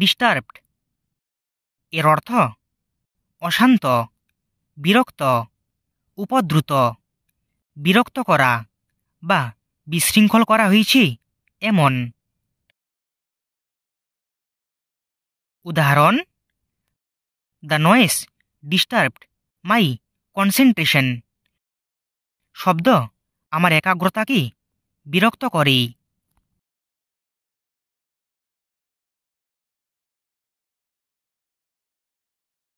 disturbed এর অর্থ অশান্ত বিরক্ত উপদ্রুত বিরক্ত করা বা বিশৃঙ্খল করা হয়েছে এমন উদাহরণ the noise disturbed my concentration শব্দ আমার একাগ্রতাকে বিরক্ত করে